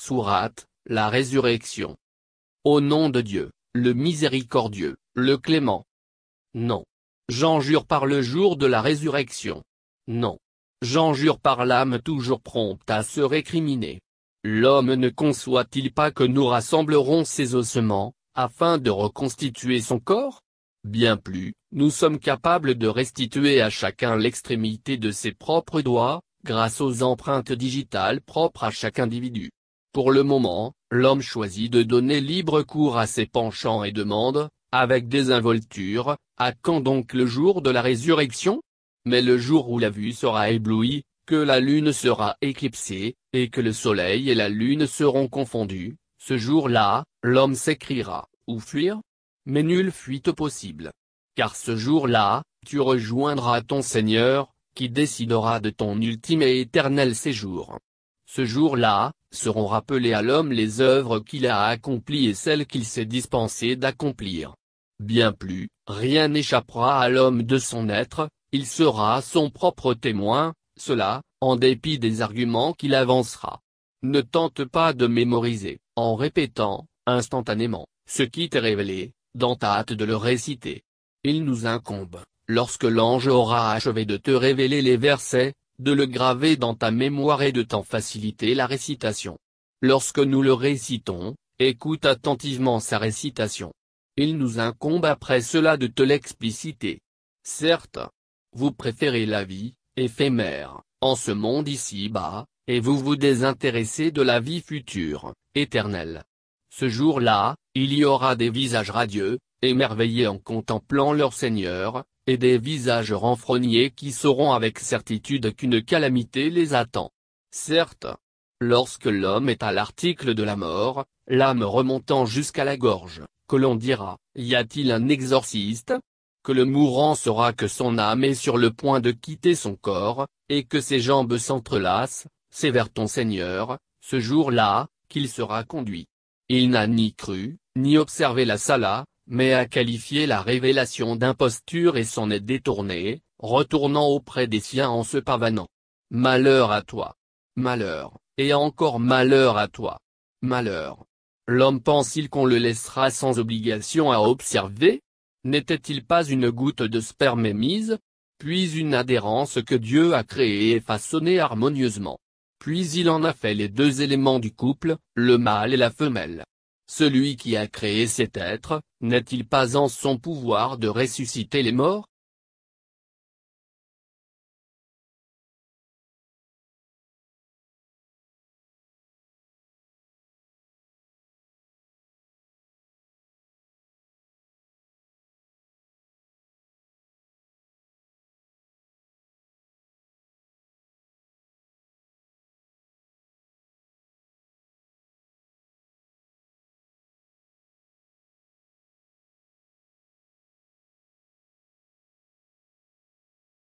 Sourate, la résurrection. Au nom de Dieu, le miséricordieux, le clément. Non. J'en jure par le jour de la résurrection. Non. J'en jure par l'âme toujours prompte à se récriminer. L'homme ne conçoit-il pas que nous rassemblerons ses ossements, afin de reconstituer son corps Bien plus, nous sommes capables de restituer à chacun l'extrémité de ses propres doigts, grâce aux empreintes digitales propres à chaque individu. Pour le moment, l'homme choisit de donner libre cours à ses penchants et demande, avec désinvolture, à quand donc le jour de la résurrection Mais le jour où la vue sera éblouie, que la lune sera éclipsée, et que le soleil et la lune seront confondus, ce jour-là, l'homme s'écriera, ou fuir Mais nulle fuite possible. Car ce jour-là, tu rejoindras ton Seigneur, qui décidera de ton ultime et éternel séjour ce jour-là, seront rappelés à l'homme les œuvres qu'il a accomplies et celles qu'il s'est dispensé d'accomplir. Bien plus, rien n'échappera à l'homme de son être, il sera son propre témoin, cela, en dépit des arguments qu'il avancera. Ne tente pas de mémoriser, en répétant, instantanément, ce qui t'est révélé, dans ta hâte de le réciter. Il nous incombe, lorsque l'ange aura achevé de te révéler les versets, de le graver dans ta mémoire et de t'en faciliter la récitation. Lorsque nous le récitons, écoute attentivement sa récitation. Il nous incombe après cela de te l'expliciter. Certes, vous préférez la vie, éphémère, en ce monde ici-bas, et vous vous désintéressez de la vie future, éternelle. Ce jour-là, il y aura des visages radieux, émerveillés en contemplant leur Seigneur, et des visages renfrognés qui sauront avec certitude qu'une calamité les attend. Certes. Lorsque l'homme est à l'article de la mort, l'âme remontant jusqu'à la gorge, que l'on dira, y a-t-il un exorciste Que le mourant saura que son âme est sur le point de quitter son corps, et que ses jambes s'entrelacent, c'est vers ton Seigneur, ce jour-là, qu'il sera conduit. Il n'a ni cru, ni observé la sala, mais a qualifié la révélation d'imposture et s'en est détourné, retournant auprès des siens en se pavanant. Malheur à toi. Malheur, et encore malheur à toi. Malheur. L'homme pense-il qu'on le laissera sans obligation à observer N'était-il pas une goutte de sperme émise Puis une adhérence que Dieu a créée et façonnée harmonieusement. Puis il en a fait les deux éléments du couple, le mâle et la femelle. Celui qui a créé cet être, n'est-il pas en son pouvoir de ressusciter les morts